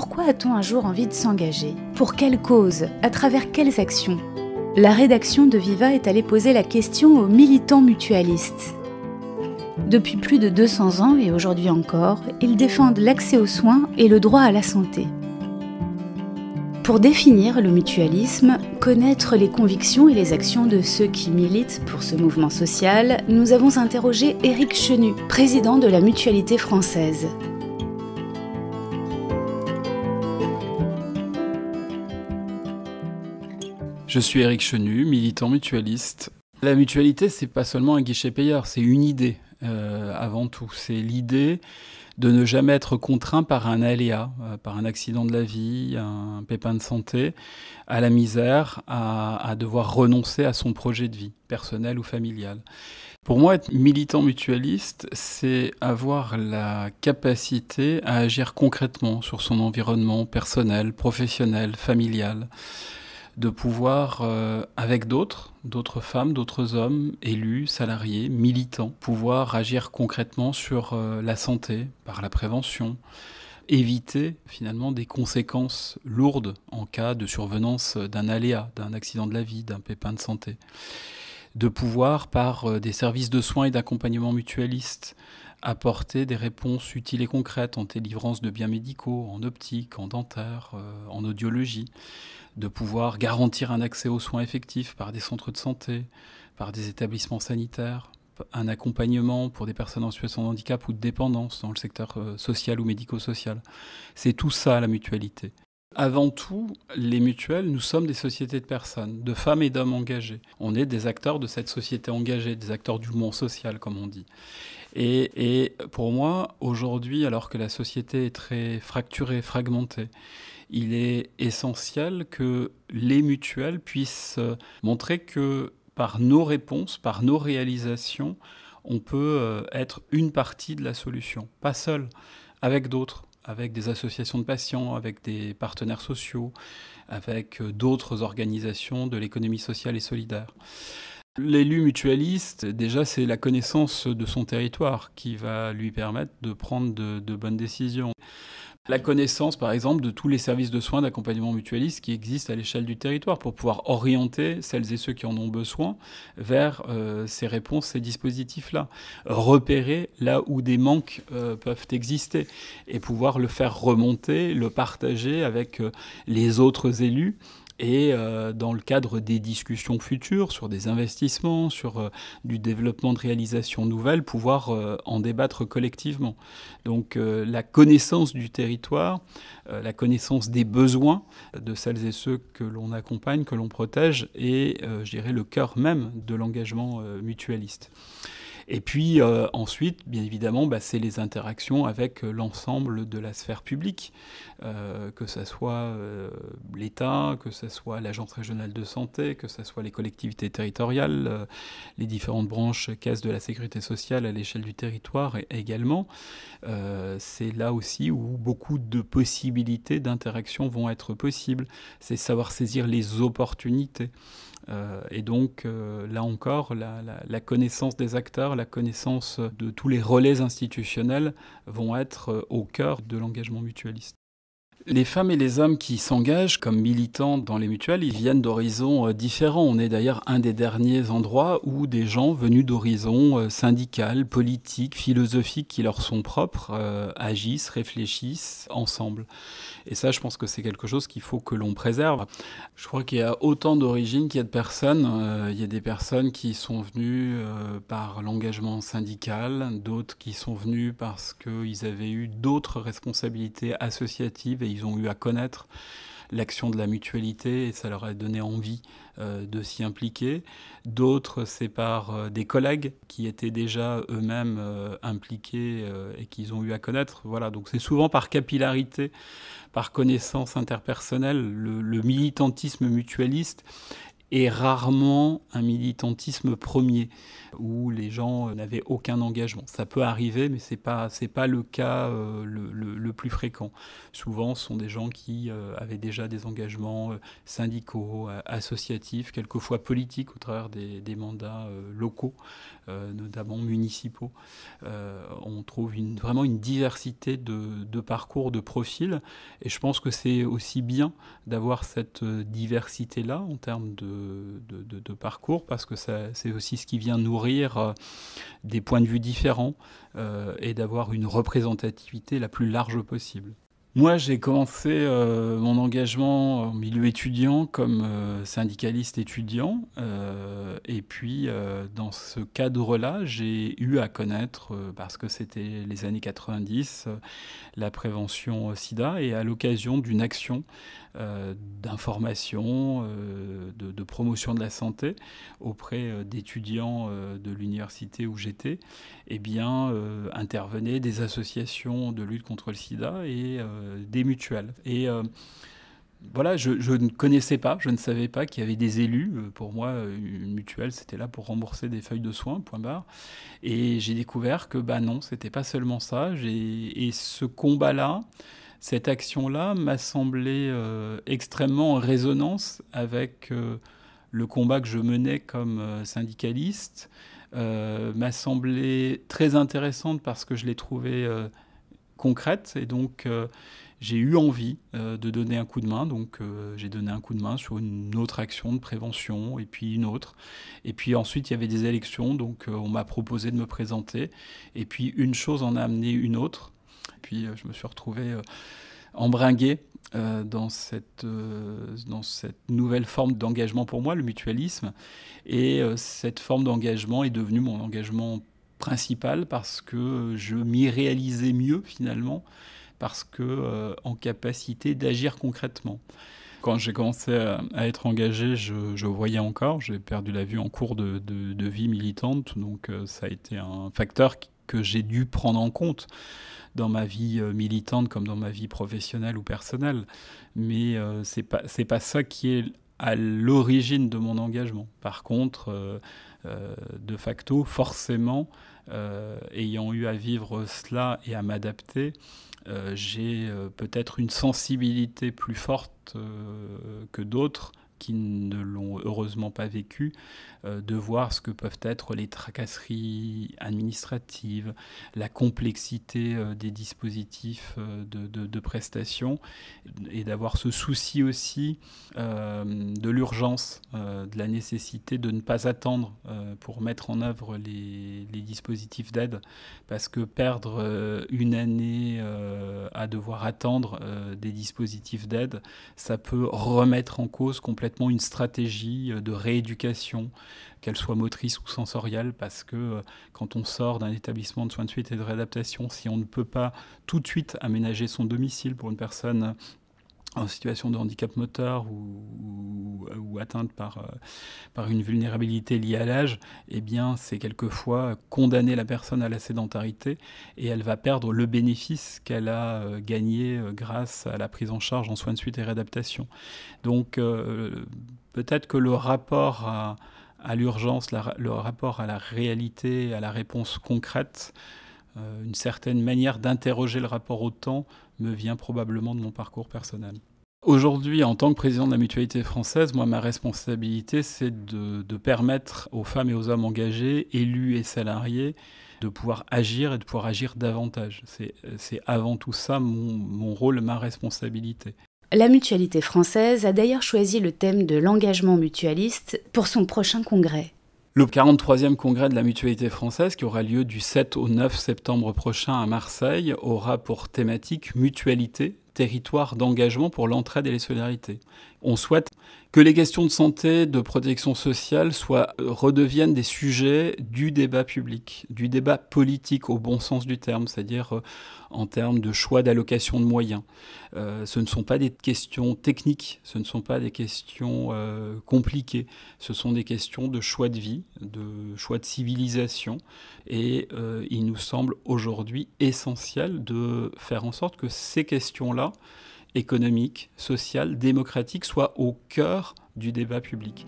Pourquoi a-t-on un jour envie de s'engager Pour quelle cause À travers quelles actions La rédaction de Viva est allée poser la question aux militants mutualistes. Depuis plus de 200 ans et aujourd'hui encore, ils défendent l'accès aux soins et le droit à la santé. Pour définir le mutualisme, connaître les convictions et les actions de ceux qui militent pour ce mouvement social, nous avons interrogé Éric Chenu, président de la Mutualité française. Je suis Eric Chenu, militant mutualiste. La mutualité, c'est pas seulement un guichet payeur, c'est une idée euh, avant tout. C'est l'idée de ne jamais être contraint par un aléa, euh, par un accident de la vie, un pépin de santé, à la misère, à, à devoir renoncer à son projet de vie, personnel ou familial. Pour moi, être militant mutualiste, c'est avoir la capacité à agir concrètement sur son environnement personnel, professionnel, familial de pouvoir, euh, avec d'autres, d'autres femmes, d'autres hommes, élus, salariés, militants, pouvoir agir concrètement sur euh, la santé, par la prévention, éviter finalement des conséquences lourdes en cas de survenance d'un aléa, d'un accident de la vie, d'un pépin de santé de pouvoir, par euh, des services de soins et d'accompagnement mutualiste, apporter des réponses utiles et concrètes en délivrance de biens médicaux, en optique, en dentaire, euh, en audiologie, de pouvoir garantir un accès aux soins effectifs par des centres de santé, par des établissements sanitaires, un accompagnement pour des personnes en situation de handicap ou de dépendance dans le secteur euh, social ou médico-social. C'est tout ça la mutualité. Avant tout, les mutuelles, nous sommes des sociétés de personnes, de femmes et d'hommes engagés. On est des acteurs de cette société engagée, des acteurs du monde social, comme on dit. Et, pour moi, aujourd'hui, alors que la société est très fracturée, fragmentée, il est essentiel que les mutuelles puissent euh, montrer que par nos réponses, par nos réalisations, on peut euh, être une partie de la solution, pas seul, avec d'autres avec des associations de patients, avec des partenaires sociaux, avec euh, d'autres organisations de l'économie sociale et solidaire. L'élu mutualiste, déjà, c'est la connaissance de son territoire qui va lui permettre de prendre de, bonnes décisions. La connaissance, par exemple, de tous les services de soins d'accompagnement mutualiste qui existent à l'échelle du territoire pour pouvoir orienter celles et ceux qui en ont besoin vers euh, ces réponses, ces dispositifs-là. Repérer là où des manques euh, peuvent exister et pouvoir le faire remonter, le partager avec euh, les autres élus et euh, dans le cadre des discussions futures sur des investissements, sur euh, du développement de réalisations nouvelles, pouvoir euh, en débattre collectivement. Donc la connaissance du territoire, la connaissance des besoins de celles et ceux que l'on accompagne, que l'on protège, est, je dirais, le cœur même de l'engagement mutualiste. Et puis euh, ensuite, bien évidemment, bah, c'est les interactions avec euh, l'ensemble de la sphère publique, euh, que ce soit l'État, que ce soit l'Agence régionale de santé, que ce soit les collectivités territoriales, les différentes branches caisses de la sécurité sociale à l'échelle du territoire et également. c'est là aussi où beaucoup de possibilités d'interaction vont être possibles. C'est savoir saisir les opportunités. Euh, et donc, euh, là encore, la, la, connaissance des acteurs, la connaissance de tous les relais institutionnels vont être euh, au cœur de l'engagement mutualiste. Les femmes et les hommes qui s'engagent comme militants dans les mutuelles, ils viennent d'horizons euh, différents. On est d'ailleurs un des derniers endroits où des gens venus d'horizons euh, syndicales, politiques, philosophiques qui leur sont propres euh, agissent, réfléchissent ensemble. Et ça, je pense que c'est quelque chose qu'il faut que l'on préserve. Je crois qu'il y a autant d'origines qu'il y a de personnes. il y a des personnes qui sont venues par l'engagement syndical, d'autres qui sont venues parce qu'ils avaient eu d'autres responsabilités associatives ils ont eu à connaître l'action de la mutualité et ça leur a donné envie euh, de s'y impliquer. D'autres, c'est par euh, des collègues qui étaient déjà eux-mêmes euh, impliqués et qu'ils ont eu à connaître. Voilà, donc c'est souvent par capillarité, par connaissance interpersonnelle. le militantisme mutualiste et rarement un militantisme premier où les gens n'avaient aucun engagement. Ça peut arriver, mais c'est pas c'est pas le cas euh, le, le, plus fréquent. Souvent, ce sont des gens qui euh, avaient déjà des engagements euh, syndicaux, associatifs, quelquefois politiques au travers des, des mandats locaux, notamment municipaux. on trouve une, vraiment une diversité de, de parcours, de profils, et je pense que c'est aussi bien d'avoir cette diversité là en termes de de, parcours parce que c'est aussi ce qui vient nourrir euh, des points de vue différents euh, et d'avoir une représentativité la plus large possible. Moi, j'ai commencé euh, mon engagement en milieu étudiant comme euh, syndicaliste étudiant. Euh, et puis, dans ce cadre-là, j'ai eu à connaître, parce que c'était les années 90, la prévention au sida. Et à l'occasion d'une action d'information, de, promotion de la santé auprès d'étudiants de l'université où j'étais, eh bien, intervenaient des associations de lutte contre le sida et euh, des mutuelles. Et euh, voilà, je, ne connaissais pas, je ne savais pas qu'il y avait des élus. Euh, pour moi, une mutuelle, c'était là pour rembourser des feuilles de soins, point barre. Et j'ai découvert que, bah non, c'était pas seulement ça. Et ce combat-là, cette action-là, m'a semblé extrêmement en résonance avec le combat que je menais comme syndicaliste. m'a semblé très intéressante parce que je l'ai trouvé concrète. Et donc, euh, j'ai eu envie euh, de donner un coup de main. Donc, euh, j'ai donné un coup de main sur une autre action de prévention et puis une autre. Et puis ensuite, il y avait des élections. Donc, on m'a proposé de me présenter. Et puis, une chose en a amené une autre. Et puis, je me suis retrouvé embringué dans, cette, dans cette nouvelle forme d'engagement pour moi, le mutualisme. Et cette forme d'engagement est devenue mon engagement principal parce que je m'y réalisais mieux finalement, parce que euh, en capacité d'agir concrètement. Quand j'ai commencé à, être engagé, je, voyais encore, j'ai perdu la vue en cours de, vie militante, donc euh, ça a été un facteur que j'ai dû prendre en compte dans ma vie euh, militante comme dans ma vie professionnelle ou personnelle. Mais ce c'est pas c'est pas ça qui est à l'origine de mon engagement. Par contre, euh, de facto, forcément, euh, ayant eu à vivre cela et à m'adapter, euh, j'ai peut-être une sensibilité plus forte que d'autres qui ne l'ont heureusement pas vécu, euh, de voir ce que peuvent être les tracasseries administratives, la complexité euh, des dispositifs euh, de, prestations, et d'avoir ce souci aussi de l'urgence, de la nécessité de ne pas attendre pour mettre en œuvre les dispositifs d'aide, parce que perdre une année à devoir attendre des dispositifs d'aide, ça peut remettre en cause complètement une stratégie euh, de rééducation, qu'elle soit motrice ou sensorielle, parce que euh, quand on sort d'un établissement de soins de suite et de réadaptation, si on ne peut pas tout de suite aménager son domicile pour une personne en situation de handicap moteur ou, atteinte par, euh, par une vulnérabilité liée à l'âge, eh bien, c'est quelquefois condamner la personne à la sédentarité et elle va perdre le bénéfice qu'elle a euh, gagné euh, grâce à la prise en charge en soins de suite et réadaptation. Donc, peut-être que le rapport à l'urgence, le rapport à la réalité, à la réponse concrète, euh, une certaine manière d'interroger le rapport au temps me vient probablement de mon parcours personnel. Aujourd'hui, en tant que président de la mutualité française, moi, ma responsabilité, c'est de, permettre aux femmes et aux hommes engagés, élus et salariés, de pouvoir agir et de pouvoir agir davantage. C'est avant tout ça mon, mon rôle, ma responsabilité. La mutualité française a d'ailleurs choisi le thème de l'engagement mutualiste pour son prochain congrès. Le 43e congrès de la mutualité française, qui aura lieu du 7 au 9 septembre prochain à Marseille, aura pour thématique mutualité, territoire d'engagement pour l'entraide et les solidarités. On souhaite que les questions de santé, de protection sociale euh, redeviennent des sujets du débat public, du débat politique au bon sens du terme, c'est-à-dire euh, en termes de choix d'allocation de moyens. Euh, ce ne sont pas des questions techniques, ce ne sont pas des questions compliquées, ce sont des questions de choix de vie, de choix de civilisation. Et il nous semble aujourd'hui essentiel de faire en sorte que ces questions-là, économique, social, démocratique soit au cœur du débat public.